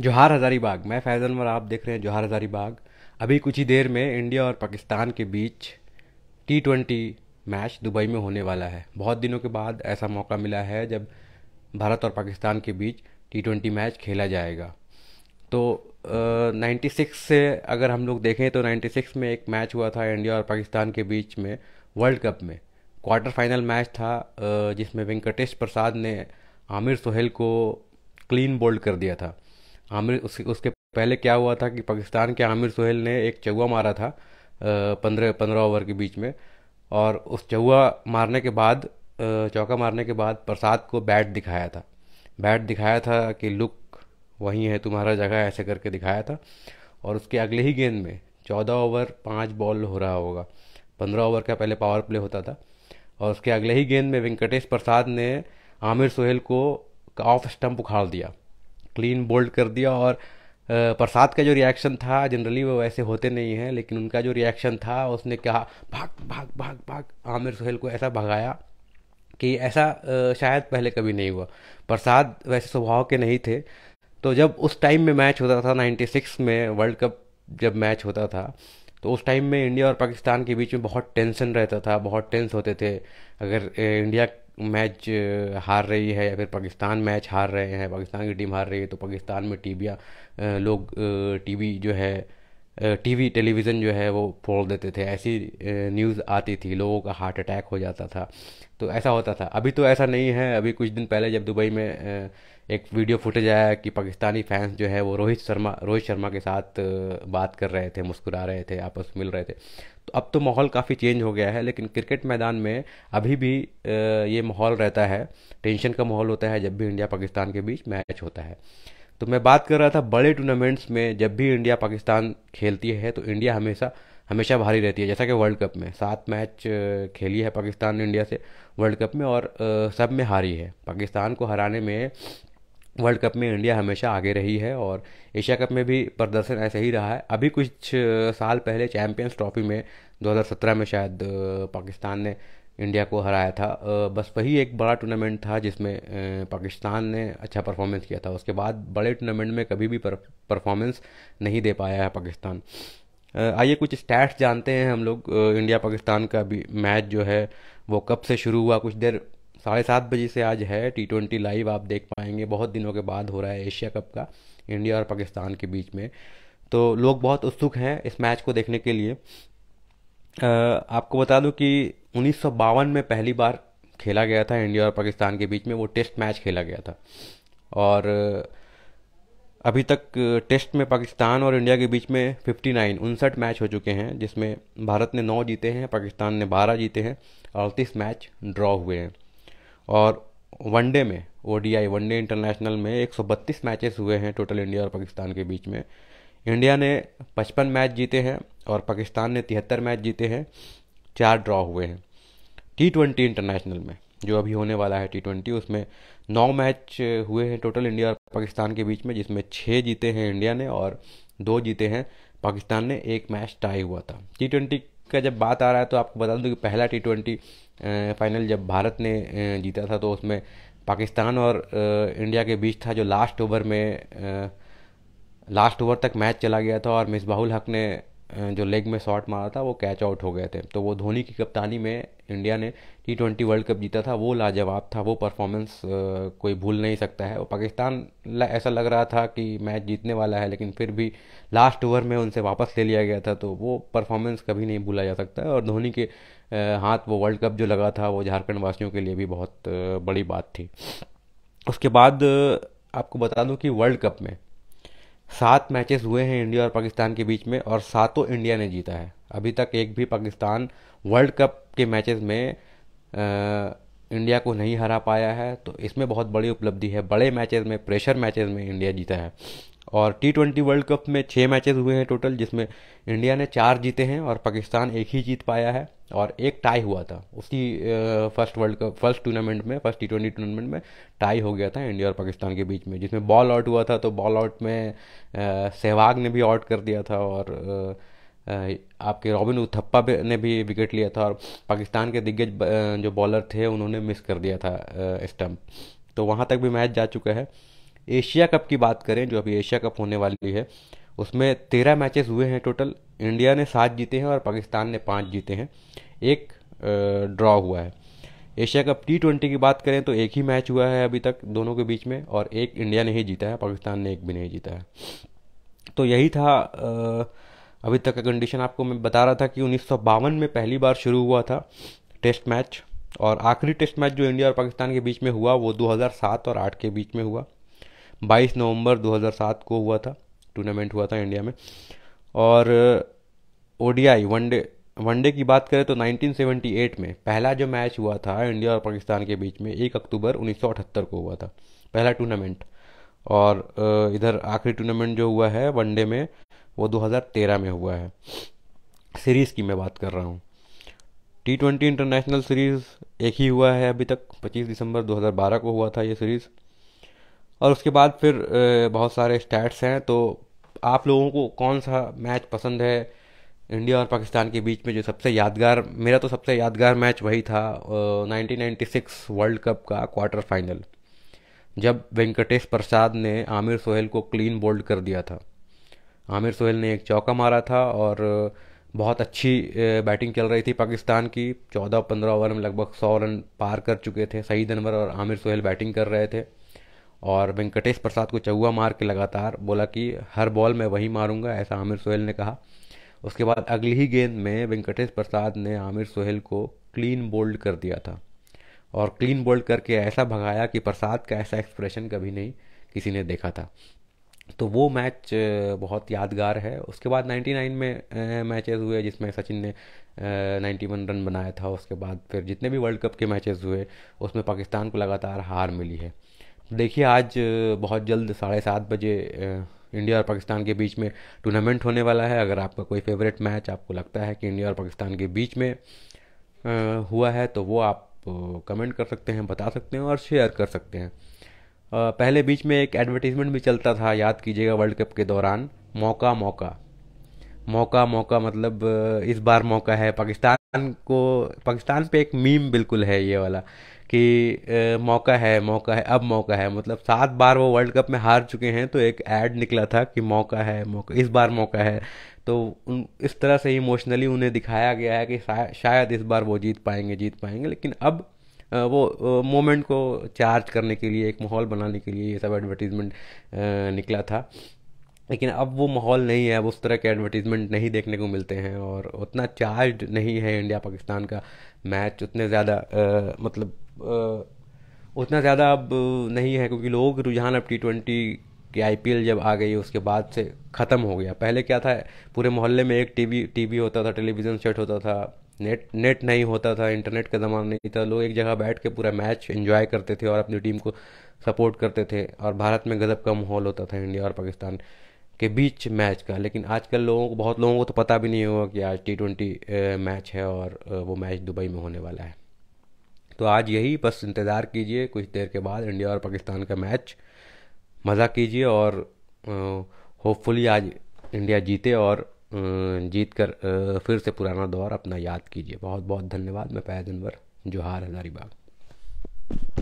जोहार हज़ारीबाग मैं फैज़ल मर आप देख रहे हैं जोहार हज़ारीबाग अभी कुछ ही देर में इंडिया और पाकिस्तान के बीच टी ट्वेंटी मैच दुबई में होने वाला है बहुत दिनों के बाद ऐसा मौका मिला है जब भारत और पाकिस्तान के बीच टी ट्वेंटी मैच खेला जाएगा तो नाइन्टी सिक्स से अगर हम लोग देखें तो नाइन्टी सिक्स में एक मैच हुआ था इंडिया और पाकिस्तान के बीच में वर्ल्ड कप में क्वार्टर फाइनल मैच था जिसमें वेंकटेश प्रसाद ने आमिर सोहेल को क्लीन बोल्ड कर दिया था आमिर उसके उसके पहले क्या हुआ था कि पाकिस्तान के आमिर सोहेल ने एक चौवा मारा था पंद्रह पंद्रह ओवर के बीच में और उस चौवा मारने के बाद चौका मारने के बाद प्रसाद को बैट दिखाया था बैट दिखाया था कि लुक वहीं है तुम्हारा जगह ऐसे करके दिखाया था और उसके अगले ही गेंद में चौदह ओवर पाँच बॉल हो रहा होगा पंद्रह ओवर का पहले पावर प्ले होता था और उसके अगले ही गेंद में वेंकटेश प्रसाद ने आमिर सोहेल को ऑफ स्टंप उखाड़ दिया क्लीन बोल्ड कर दिया और प्रसाद का जो रिएक्शन था जनरली वो वैसे होते नहीं हैं लेकिन उनका जो रिएक्शन था उसने कहा भाग भाग भाग भाग आमिर सोहेल को ऐसा भगाया कि ऐसा शायद पहले कभी नहीं हुआ प्रसाद वैसे स्वभाव के नहीं थे तो जब उस टाइम में मैच होता था 96 में वर्ल्ड कप जब मैच होता था तो उस टाइम में इंडिया और पाकिस्तान के बीच में बहुत टेंशन रहता था बहुत टेंस होते थे अगर इंडिया मैच हार रही है या फिर पाकिस्तान मैच हार रहे हैं पाकिस्तान की टीम हार रही है तो पाकिस्तान में टीबिया लोग टीवी जो है टीवी टेलीविज़न जो है वो फोड़ देते थे ऐसी न्यूज़ आती थी लोगों का हार्ट अटैक हो जाता था तो ऐसा होता था अभी तो ऐसा नहीं है अभी कुछ दिन पहले जब दुबई में एक वीडियो फुटेज आया कि पाकिस्तानी फैंस जो है वो रोहित शर्मा रोहित शर्मा के साथ बात कर रहे थे मुस्कुरा रहे थे आपस में मिल रहे थे तो अब तो माहौल काफ़ी चेंज हो गया है लेकिन क्रिकेट मैदान में अभी भी ये माहौल रहता है टेंशन का माहौल होता है जब भी इंडिया पाकिस्तान के बीच मैच होता है तो मैं बात कर रहा था बड़े टूर्नामेंट्स में जब भी इंडिया पाकिस्तान खेलती है तो इंडिया हमेशा हमेशा भारी रहती है जैसा कि वर्ल्ड कप में सात मैच खेली है पाकिस्तान ने इंडिया से वर्ल्ड कप में और सब में हारी है पाकिस्तान को हराने में वर्ल्ड कप में इंडिया हमेशा आगे रही है और एशिया कप में भी प्रदर्शन ऐसे ही रहा है अभी कुछ साल पहले चैम्पियंस ट्रॉफी में 2017 में शायद पाकिस्तान ने इंडिया को हराया था बस वही एक बड़ा टूर्नामेंट था जिसमें पाकिस्तान ने अच्छा परफॉर्मेंस किया था उसके बाद बड़े टूर्नामेंट में कभी भी परफॉर्मेंस नहीं दे पाया है पाकिस्तान आइए कुछ स्टैट्स जानते हैं हम लोग इंडिया पाकिस्तान का भी मैच जो है वो कब से शुरू हुआ कुछ देर साढ़े सात बजे से आज है टी ट्वेंटी लाइव आप देख पाएंगे बहुत दिनों के बाद हो रहा है एशिया कप का इंडिया और पाकिस्तान के बीच में तो लोग बहुत उत्सुक हैं इस मैच को देखने के लिए आपको बता दूं कि उन्नीस में पहली बार खेला गया था इंडिया और पाकिस्तान के बीच में वो टेस्ट मैच खेला गया था और अभी तक टेस्ट में पाकिस्तान और इंडिया के बीच में 59 उनसठ मैच हो चुके हैं जिसमें भारत ने नौ जीते हैं पाकिस्तान ने बारह जीते हैं अड़तीस मैच ड्रॉ हुए हैं और वनडे में ओ डी वनडे इंटरनेशनल में बत्तीस मैचेस हुए हैं टोटल इंडिया और पाकिस्तान के बीच में इंडिया ने 55 मैच जीते हैं और पाकिस्तान ने तिहत्तर मैच जीते हैं चार ड्रॉ हुए हैं टी ट्वेंटी इंटरनेशनल में जो अभी होने वाला है टी ट्वेंटी उसमें नौ मैच हुए हैं टोटल इंडिया और पाकिस्तान के बीच में जिसमें छः जीते हैं इंडिया ने और दो जीते हैं पाकिस्तान ने एक मैच टाई हुआ था टी ट्वेंटी का जब बात आ रहा है तो आपको बता दूं कि पहला टी ट्वेंटी फाइनल जब भारत ने जीता था तो उसमें पाकिस्तान और इंडिया के बीच था जो लास्ट ओवर में लास्ट ओवर तक मैच चला गया था और मिसबाहुल हक ने जो लेग में शॉट मारा था वो कैच आउट हो गए थे तो वो धोनी की कप्तानी में इंडिया ने टी ट्वेंटी वर्ल्ड कप जीता था वो लाजवाब था वो परफॉर्मेंस कोई भूल नहीं सकता है और पाकिस्तान ऐसा लग रहा था कि मैच जीतने वाला है लेकिन फिर भी लास्ट ओवर में उनसे वापस ले लिया गया था तो वो परफॉर्मेंस कभी नहीं भूला जा सकता है और धोनी के हाथ वो वर्ल्ड कप जो लगा था वो झारखंड वासियों के लिए भी बहुत बड़ी बात थी उसके बाद आपको बता दूं कि वर्ल्ड कप में सात मैचेस हुए हैं इंडिया और पाकिस्तान के बीच में और सातों इंडिया ने जीता है अभी तक एक भी पाकिस्तान वर्ल्ड कप के मैचेस में आ, इंडिया को नहीं हरा पाया है तो इसमें बहुत बड़ी उपलब्धि है बड़े मैचेस में प्रेशर मैचेस में इंडिया जीता है और टी ट्वेंटी वर्ल्ड कप में छः मैचेस हुए हैं टोटल जिसमें इंडिया ने चार जीते हैं और पाकिस्तान एक ही जीत पाया है और एक टाई हुआ था उसी first world cup first tournament में फर्स्ट टी ट्वेंटी टूर्नामेंट में टाई हो गया था इंडिया और पाकिस्तान के बीच में जिसमें बॉल आउट हुआ था तो बॉल आउट में सहवाग ने भी आउट कर दिया था और आपके रॉबिन उथप्पा ने भी विकेट लिया था और पाकिस्तान के दिग्गज जो बॉलर थे उन्होंने मिस कर दिया था स्टम्प तो वहाँ तक भी मैच जा चुका है एशिया कप की बात करें जो अभी एशिया कप होने वाली है उसमें तेरह मैचेस हुए हैं टोटल इंडिया ने सात जीते हैं और पाकिस्तान ने पाँच जीते हैं एक ड्रॉ हुआ है एशिया कप टी ट्वेंटी की बात करें तो एक ही मैच हुआ है अभी तक दोनों के बीच में और एक इंडिया ने ही जीता है पाकिस्तान ने एक भी नहीं जीता है तो यही था अभी तक का कंडीशन आपको मैं बता रहा था कि उन्नीस में पहली बार शुरू हुआ था टेस्ट मैच और आखिरी टेस्ट मैच जो इंडिया और पाकिस्तान के बीच में हुआ वो 2007 और 8 के बीच में हुआ 22 नवंबर 2007 को हुआ था टूर्नामेंट हुआ था इंडिया में और ओडीआई वनडे वनडे की बात करें तो 1978 में पहला जो मैच हुआ था इंडिया और पाकिस्तान के बीच में एक अक्टूबर 1978 को हुआ था पहला टूर्नामेंट और इधर आखिरी टूर्नामेंट जो हुआ है वनडे में वो 2013 में हुआ है सीरीज़ की मैं बात कर रहा हूँ टी ट्वेंटी इंटरनेशनल सीरीज़ एक ही हुआ है अभी तक 25 दिसंबर 2012 को हुआ था ये सीरीज़ और उसके बाद फिर बहुत सारे स्टैट्स हैं तो आप लोगों को कौन सा मैच पसंद है इंडिया और पाकिस्तान के बीच में जो सबसे यादगार मेरा तो सबसे यादगार मैच वही था 1996 वर्ल्ड कप का क्वार्टर फाइनल जब वेंकटेश प्रसाद ने आमिर सोहेल को क्लीन बोल्ड कर दिया था आमिर सोहेल ने एक चौका मारा था और बहुत अच्छी बैटिंग चल रही थी पाकिस्तान की चौदह पंद्रह ओवर में लगभग सौ रन पार कर चुके थे सईद अनवर और आमिर सोहेल बैटिंग कर रहे थे और वेंकटेश प्रसाद को चौवा मार के लगातार बोला कि हर बॉल मैं वही मारूंगा ऐसा आमिर सोहेल ने कहा उसके बाद अगली ही गेंद में वेंकटेश प्रसाद ने आमिर सोहेल को क्लीन बोल्ड कर दिया था और क्लीन बोल्ड करके ऐसा भगाया कि प्रसाद का ऐसा एक्सप्रेशन कभी नहीं किसी ने देखा था तो वो मैच बहुत यादगार है उसके बाद 99 में मैचेस हुए जिसमें सचिन ने 91 रन बनाया था उसके बाद फिर जितने भी वर्ल्ड कप के मैचेस हुए उसमें पाकिस्तान को लगातार हार मिली है देखिए आज बहुत जल्द साढ़े सात बजे इंडिया और पाकिस्तान के बीच में टूर्नामेंट होने वाला है अगर आपका कोई फेवरेट मैच आपको लगता है कि इंडिया और पाकिस्तान के बीच में हुआ है तो वो आप कमेंट कर सकते हैं बता सकते हैं और शेयर कर सकते हैं पहले बीच में एक एडवर्टीजमेंट भी चलता था याद कीजिएगा वर्ल्ड कप के दौरान मौका मौका मौका मौका मतलब इस बार मौका है पाकिस्तान को पाकिस्तान पे एक मीम बिल्कुल है ये वाला कि मौका है मौका है अब मौका है मतलब सात बार वो वर्ल्ड कप में हार चुके हैं तो एक ऐड निकला था कि मौका है मौका इस बार मौका है तो उन इस तरह से इमोशनली उन्हें दिखाया गया है कि शायद इस बार वो जीत पाएंगे जीत पाएंगे लेकिन अब वो मोमेंट को चार्ज करने के लिए एक माहौल बनाने के लिए ये सब एडवर्टीज़मेंट निकला था लेकिन अब वो माहौल नहीं है अब उस तरह के एडवर्टीज़मेंट नहीं देखने को मिलते हैं और उतना चार्ज नहीं है इंडिया पाकिस्तान का मैच उतने ज़्यादा मतलब उतना ज़्यादा अब नहीं है क्योंकि लोगों रुझान अब टी ट्वेंटी की आई जब आ गई उसके बाद से ख़त्म हो गया पहले क्या था पूरे मोहल्ले में एक टीवी टीवी होता था टेलीविज़न सेट होता था नेट नेट नहीं होता था इंटरनेट का ज़माना नहीं था लोग एक जगह बैठ के पूरा मैच इन्जॉय करते थे और अपनी टीम को सपोर्ट करते थे और भारत में गजब का माहौल होता था इंडिया और पाकिस्तान के बीच मैच का लेकिन आजकल लोगों को बहुत लोगों को तो पता भी नहीं होगा कि आज टी ट्वेंटी मैच है और वो मैच दुबई में होने वाला है तो आज यही बस इंतज़ार कीजिए कुछ देर के बाद इंडिया और पाकिस्तान का मैच मज़ा कीजिए और होपफुली आज इंडिया जीते और जीत कर फिर से पुराना दौर अपना याद कीजिए बहुत बहुत धन्यवाद मैं पैदनवर जोहार हजारीबाग